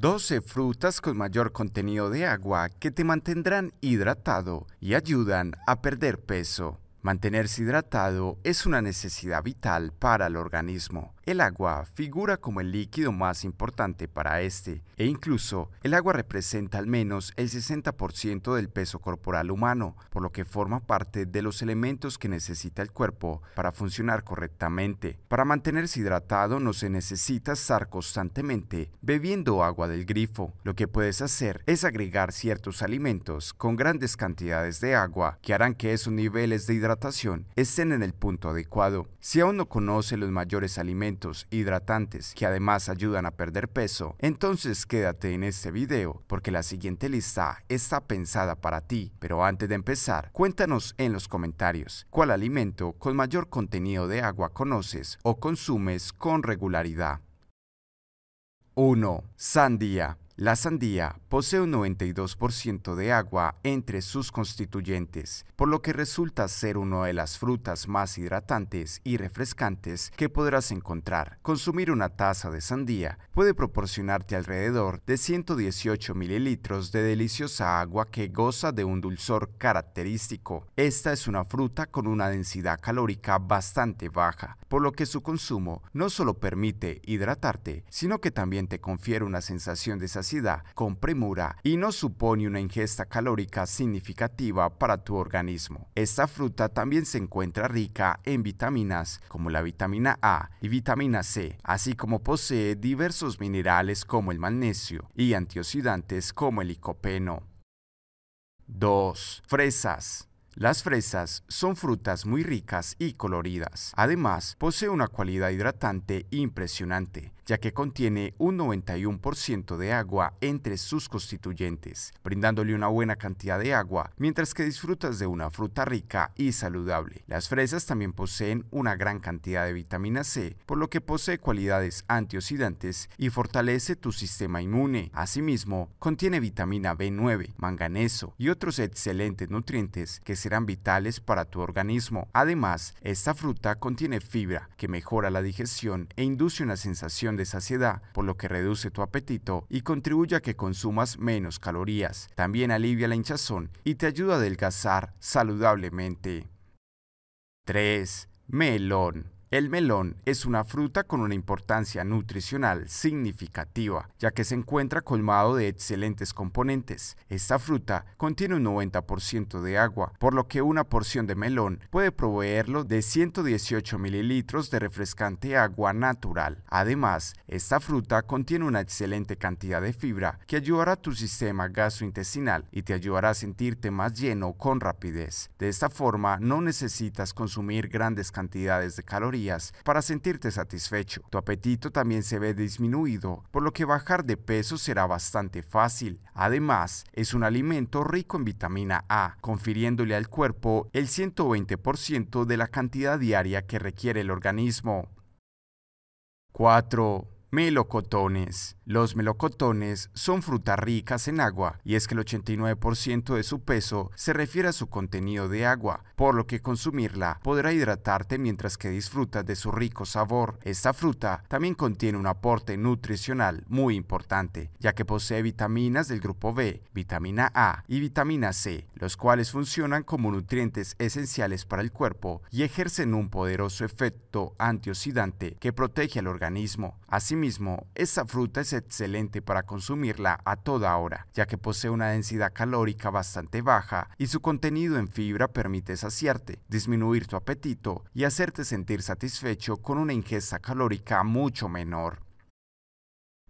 12 frutas con mayor contenido de agua que te mantendrán hidratado y ayudan a perder peso. Mantenerse hidratado es una necesidad vital para el organismo. El agua figura como el líquido más importante para este, e incluso el agua representa al menos el 60% del peso corporal humano, por lo que forma parte de los elementos que necesita el cuerpo para funcionar correctamente. Para mantenerse hidratado no se necesita estar constantemente bebiendo agua del grifo. Lo que puedes hacer es agregar ciertos alimentos con grandes cantidades de agua que harán que esos niveles de hidratación estén en el punto adecuado. Si aún no conoce los mayores alimentos hidratantes que además ayudan a perder peso, entonces quédate en este video porque la siguiente lista está pensada para ti. Pero antes de empezar, cuéntanos en los comentarios cuál alimento con mayor contenido de agua conoces o consumes con regularidad. 1. Sandía. La sandía posee un 92% de agua entre sus constituyentes, por lo que resulta ser una de las frutas más hidratantes y refrescantes que podrás encontrar. Consumir una taza de sandía puede proporcionarte alrededor de 118 mililitros de deliciosa agua que goza de un dulzor característico. Esta es una fruta con una densidad calórica bastante baja, por lo que su consumo no solo permite hidratarte, sino que también te confiere una sensación de saciedad con premura y no supone una ingesta calórica significativa para tu organismo. Esta fruta también se encuentra rica en vitaminas como la vitamina A y vitamina C, así como posee diversos minerales como el magnesio y antioxidantes como el licopeno. 2. Fresas. Las fresas son frutas muy ricas y coloridas. Además, posee una cualidad hidratante impresionante, ya que contiene un 91% de agua entre sus constituyentes, brindándole una buena cantidad de agua, mientras que disfrutas de una fruta rica y saludable. Las fresas también poseen una gran cantidad de vitamina C, por lo que posee cualidades antioxidantes y fortalece tu sistema inmune. Asimismo, contiene vitamina B9, manganeso y otros excelentes nutrientes que serán vitales para tu organismo. Además, esta fruta contiene fibra que mejora la digestión e induce una sensación de saciedad, por lo que reduce tu apetito y contribuye a que consumas menos calorías. También alivia la hinchazón y te ayuda a adelgazar saludablemente. 3. Melón. El melón es una fruta con una importancia nutricional significativa, ya que se encuentra colmado de excelentes componentes. Esta fruta contiene un 90% de agua, por lo que una porción de melón puede proveerlo de 118 mililitros de refrescante agua natural. Además, esta fruta contiene una excelente cantidad de fibra que ayudará a tu sistema gastrointestinal y te ayudará a sentirte más lleno con rapidez. De esta forma, no necesitas consumir grandes cantidades de calorías para sentirte satisfecho. Tu apetito también se ve disminuido, por lo que bajar de peso será bastante fácil. Además, es un alimento rico en vitamina A, confiriéndole al cuerpo el 120% de la cantidad diaria que requiere el organismo. 4. Melocotones. Los melocotones son frutas ricas en agua, y es que el 89% de su peso se refiere a su contenido de agua, por lo que consumirla podrá hidratarte mientras que disfrutas de su rico sabor. Esta fruta también contiene un aporte nutricional muy importante, ya que posee vitaminas del grupo B, vitamina A y vitamina C, los cuales funcionan como nutrientes esenciales para el cuerpo y ejercen un poderoso efecto antioxidante que protege al organismo. Asimismo, esta fruta es excelente para consumirla a toda hora, ya que posee una densidad calórica bastante baja y su contenido en fibra permite saciarte, disminuir tu apetito y hacerte sentir satisfecho con una ingesta calórica mucho menor.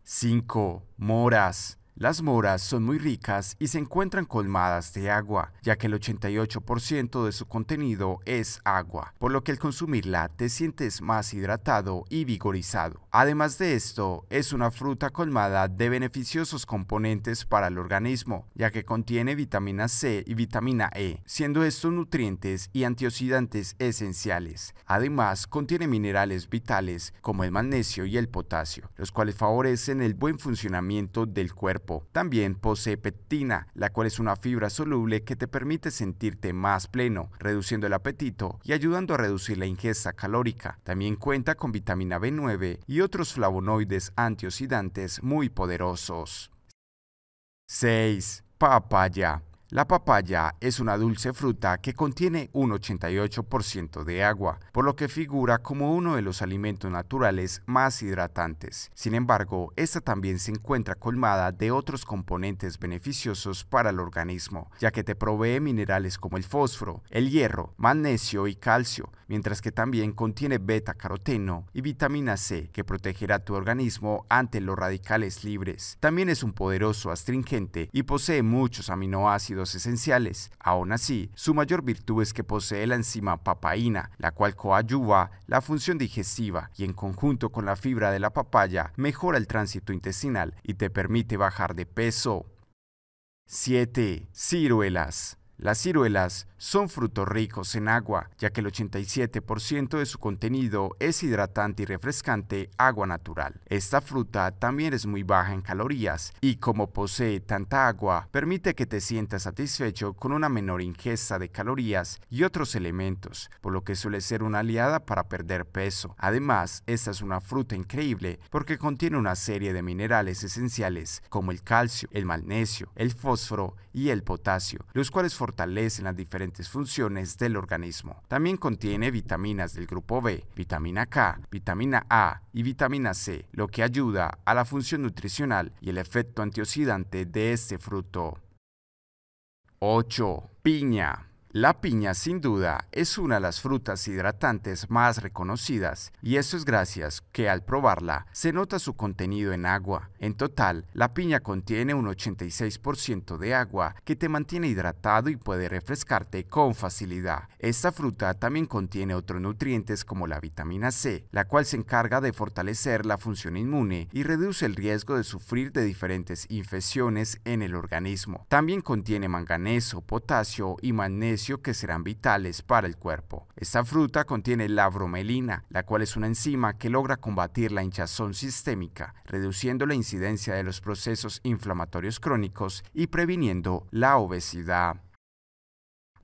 5. Moras. Las moras son muy ricas y se encuentran colmadas de agua, ya que el 88% de su contenido es agua, por lo que al consumirla te sientes más hidratado y vigorizado. Además de esto, es una fruta colmada de beneficiosos componentes para el organismo, ya que contiene vitamina C y vitamina E, siendo estos nutrientes y antioxidantes esenciales. Además, contiene minerales vitales como el magnesio y el potasio, los cuales favorecen el buen funcionamiento del cuerpo también posee pectina, la cual es una fibra soluble que te permite sentirte más pleno, reduciendo el apetito y ayudando a reducir la ingesta calórica. También cuenta con vitamina B9 y otros flavonoides antioxidantes muy poderosos. 6. Papaya. La papaya es una dulce fruta que contiene un 88% de agua, por lo que figura como uno de los alimentos naturales más hidratantes. Sin embargo, esta también se encuentra colmada de otros componentes beneficiosos para el organismo, ya que te provee minerales como el fósforo, el hierro, magnesio y calcio, mientras que también contiene beta caroteno y vitamina C, que protegerá tu organismo ante los radicales libres. También es un poderoso astringente y posee muchos aminoácidos esenciales. Aún así, su mayor virtud es que posee la enzima papaína, la cual coayuva la función digestiva y en conjunto con la fibra de la papaya mejora el tránsito intestinal y te permite bajar de peso. 7. Ciruelas. Las ciruelas son frutos ricos en agua, ya que el 87% de su contenido es hidratante y refrescante agua natural. Esta fruta también es muy baja en calorías y como posee tanta agua, permite que te sientas satisfecho con una menor ingesta de calorías y otros elementos, por lo que suele ser una aliada para perder peso. Además, esta es una fruta increíble porque contiene una serie de minerales esenciales como el calcio, el magnesio, el fósforo y el potasio, los cuales fortalecen las diferentes funciones del organismo. También contiene vitaminas del grupo B, vitamina K, vitamina A y vitamina C, lo que ayuda a la función nutricional y el efecto antioxidante de este fruto. 8. Piña. La piña sin duda es una de las frutas hidratantes más reconocidas y eso es gracias que al probarla se nota su contenido en agua. En total, la piña contiene un 86% de agua que te mantiene hidratado y puede refrescarte con facilidad. Esta fruta también contiene otros nutrientes como la vitamina C, la cual se encarga de fortalecer la función inmune y reduce el riesgo de sufrir de diferentes infecciones en el organismo. También contiene manganeso, potasio y magnesio que serán vitales para el cuerpo. Esta fruta contiene la bromelina, la cual es una enzima que logra combatir la hinchazón sistémica, reduciendo la incidencia de los procesos inflamatorios crónicos y previniendo la obesidad.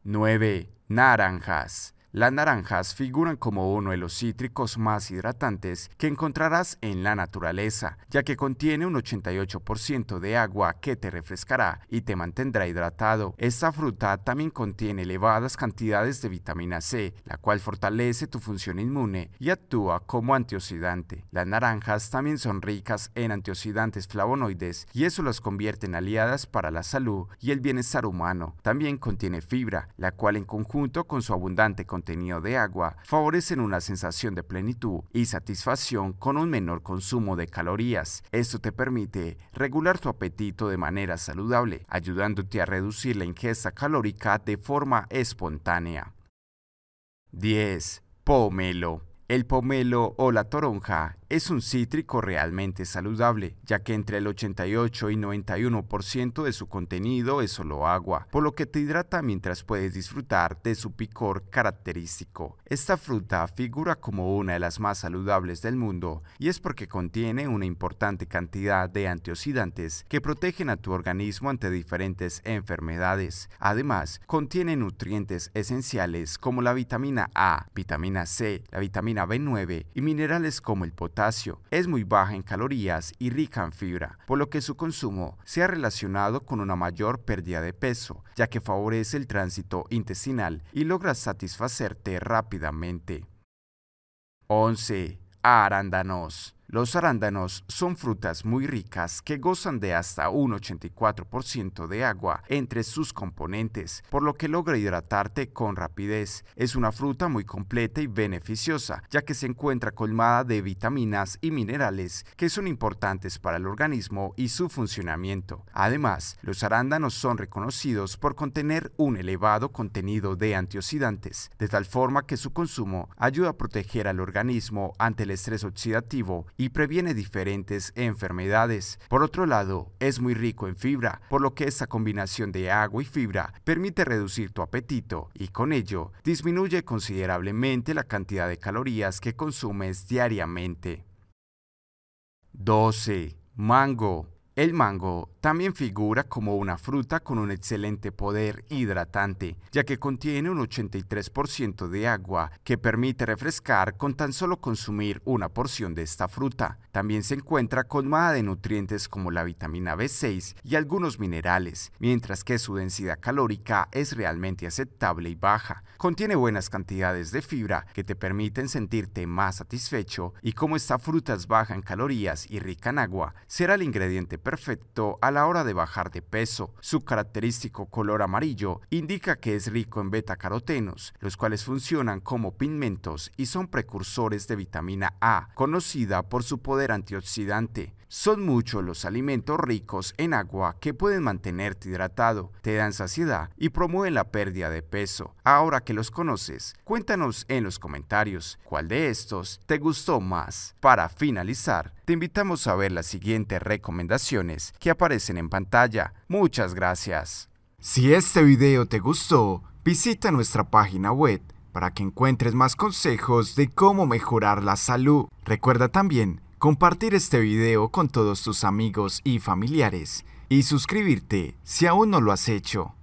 9. Naranjas. Las naranjas figuran como uno de los cítricos más hidratantes que encontrarás en la naturaleza, ya que contiene un 88% de agua que te refrescará y te mantendrá hidratado. Esta fruta también contiene elevadas cantidades de vitamina C, la cual fortalece tu función inmune y actúa como antioxidante. Las naranjas también son ricas en antioxidantes flavonoides y eso las convierte en aliadas para la salud y el bienestar humano. También contiene fibra, la cual en conjunto con su abundante contenido de agua favorecen una sensación de plenitud y satisfacción con un menor consumo de calorías. Esto te permite regular tu apetito de manera saludable, ayudándote a reducir la ingesta calórica de forma espontánea. 10. Pomelo. El pomelo o la toronja es un cítrico realmente saludable, ya que entre el 88 y 91% de su contenido es solo agua, por lo que te hidrata mientras puedes disfrutar de su picor característico. Esta fruta figura como una de las más saludables del mundo y es porque contiene una importante cantidad de antioxidantes que protegen a tu organismo ante diferentes enfermedades. Además, contiene nutrientes esenciales como la vitamina A, vitamina C, la vitamina B9 y minerales como el potasio es muy baja en calorías y rica en fibra, por lo que su consumo se ha relacionado con una mayor pérdida de peso, ya que favorece el tránsito intestinal y logra satisfacerte rápidamente. 11. Arándanos. Los arándanos son frutas muy ricas que gozan de hasta un 84% de agua entre sus componentes, por lo que logra hidratarte con rapidez. Es una fruta muy completa y beneficiosa, ya que se encuentra colmada de vitaminas y minerales que son importantes para el organismo y su funcionamiento. Además, los arándanos son reconocidos por contener un elevado contenido de antioxidantes, de tal forma que su consumo ayuda a proteger al organismo ante el estrés oxidativo y y previene diferentes enfermedades. Por otro lado, es muy rico en fibra, por lo que esta combinación de agua y fibra permite reducir tu apetito y con ello disminuye considerablemente la cantidad de calorías que consumes diariamente. 12. Mango. El mango también figura como una fruta con un excelente poder hidratante, ya que contiene un 83% de agua que permite refrescar con tan solo consumir una porción de esta fruta. También se encuentra colmada de nutrientes como la vitamina B6 y algunos minerales, mientras que su densidad calórica es realmente aceptable y baja. Contiene buenas cantidades de fibra que te permiten sentirte más satisfecho y como esta fruta es baja en calorías y rica en agua, será el ingrediente perfecto a la hora de bajar de peso. Su característico color amarillo indica que es rico en beta-carotenos, los cuales funcionan como pigmentos y son precursores de vitamina A, conocida por su poder antioxidante. Son muchos los alimentos ricos en agua que pueden mantenerte hidratado, te dan saciedad y promueven la pérdida de peso. Ahora que los conoces, cuéntanos en los comentarios cuál de estos te gustó más. Para finalizar, te invitamos a ver las siguientes recomendaciones que aparecen en pantalla. Muchas gracias. Si este video te gustó, visita nuestra página web para que encuentres más consejos de cómo mejorar la salud. Recuerda también compartir este video con todos tus amigos y familiares y suscribirte si aún no lo has hecho.